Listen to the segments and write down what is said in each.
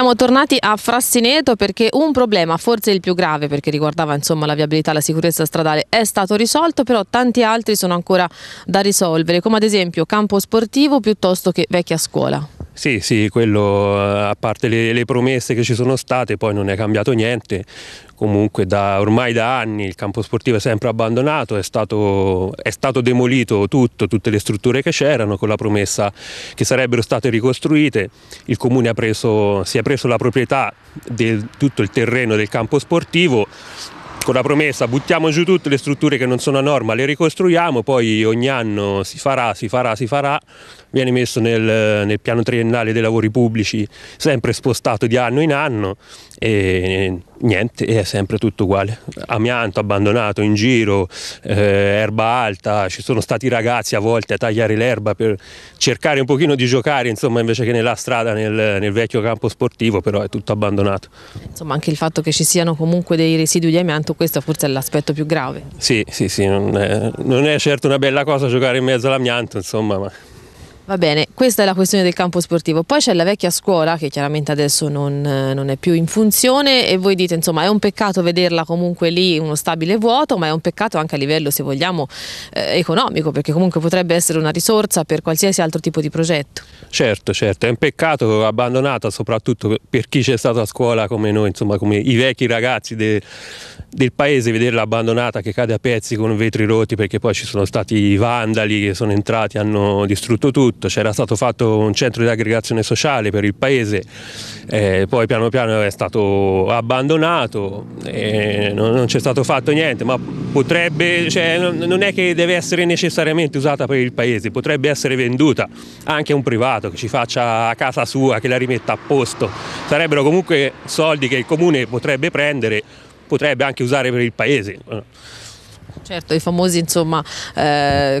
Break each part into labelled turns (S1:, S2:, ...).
S1: Siamo tornati a Frassineto perché un problema, forse il più grave perché riguardava insomma, la viabilità e la sicurezza stradale, è stato risolto, però tanti altri sono ancora da risolvere, come ad esempio campo sportivo piuttosto che vecchia scuola.
S2: Sì, sì, quello eh, a parte le, le, promesse che ci sono state, poi non è cambiato niente. Comunque da, ormai da anni il campo sportivo è sempre abbandonato, è stato, è stato demolito tutto, tutte le strutture che c'erano con la promessa che sarebbero state ricostruite. Il comune preso, si è preso la proprietà di tutto il terreno del campo sportivo con la promessa buttiamo giù tutte le strutture che non sono a norma, le ricostruiamo, poi ogni anno si farà, si farà, si farà, viene messo nel, nel piano triennale dei lavori pubblici, sempre spostato di anno in anno e niente, è sempre tutto uguale. Amianto abbandonato in giro, eh, erba alta, ci sono stati ragazzi a volte a tagliare l'erba per cercare un pochino di giocare, insomma, invece che nella strada, nel, nel vecchio campo sportivo, però è tutto abbandonato.
S1: Insomma, anche il fatto che ci siano comunque dei residui di amianto, questo forse è l'aspetto più grave.
S2: Sì, sì, sì, non è, non è certo una bella cosa giocare in mezzo all'amianto, insomma, ma
S1: Va bene, questa è la questione del campo sportivo. Poi c'è la vecchia scuola che chiaramente adesso non, eh, non, è più in funzione e voi dite insomma è un peccato vederla comunque lì uno stabile vuoto, ma è un peccato anche a livello se vogliamo eh, economico perché comunque potrebbe essere una risorsa per qualsiasi altro tipo di progetto.
S2: Certo, certo, è un peccato abbandonata soprattutto per chi c'è stato a scuola come noi, insomma come i vecchi ragazzi de, del paese, vederla abbandonata che cade a pezzi con vetri rotti perché poi ci sono stati i vandali che sono entrati, hanno distrutto tutto tutto, c'era stato fatto un centro di aggregazione sociale per il paese, eh, poi piano piano è stato abbandonato, eh, non, non, c'è stato fatto niente, ma potrebbe, cioè, non è che deve essere necessariamente usata per il paese, potrebbe essere venduta anche a un privato che ci faccia a casa sua, che la rimetta a posto, sarebbero comunque soldi che il comune potrebbe prendere, potrebbe anche usare per il paese.
S1: Certo, i famosi insomma, eh,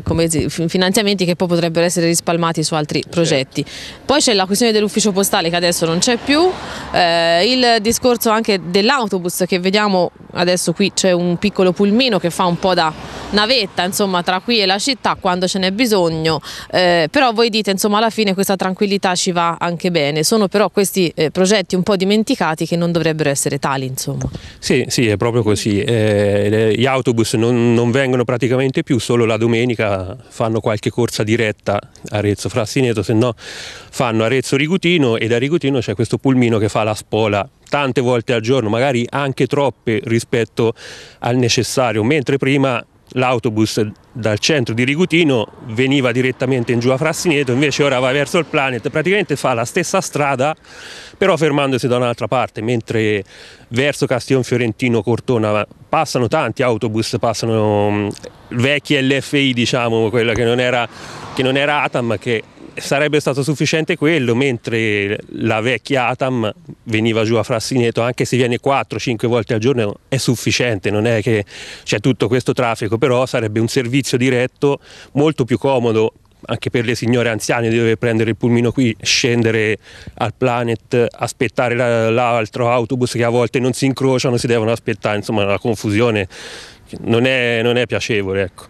S1: finanziamenti che poi potrebbero essere rispalmati su altri certo. progetti. Poi c'è la questione dell'ufficio postale che adesso non c'è più, eh, il discorso anche dell'autobus che vediamo adesso qui c'è un piccolo pulmino che fa un po' da navetta insomma, tra qui e la città quando ce n'è bisogno, eh, però voi dite insomma alla fine questa tranquillità ci va anche bene, sono però questi eh, progetti un po' dimenticati che non dovrebbero essere tali. Insomma.
S2: Sì, sì, è proprio così, eh, gli autobus non, non, vengono praticamente più, solo la domenica fanno qualche corsa diretta Arezzo-Frassineto, se no fanno Arezzo-Rigutino e da Rigutino c'è questo pulmino che fa la spola tante volte al giorno, magari anche troppe rispetto al necessario, mentre prima l'autobus dal centro di Rigutino veniva direttamente in giù a Frassineto, invece ora va verso il Planet, praticamente fa la stessa strada però fermandosi da un'altra parte, mentre verso Castion Fiorentino Cortona passano tanti autobus, passano mm, vecchie LFI diciamo, quella che non era, che non era ATAM ma che sarebbe stato sufficiente quello, mentre la vecchia Atam veniva giù a Frassineto, anche se viene 4-5 volte al giorno è sufficiente, non è che c'è tutto questo traffico, però sarebbe un servizio diretto molto più comodo anche per le signore anziane di dover prendere il pulmino qui, scendere al planet, aspettare l'altro autobus che a volte non si incrociano, si devono aspettare, insomma la confusione non è, non è piacevole. Ecco.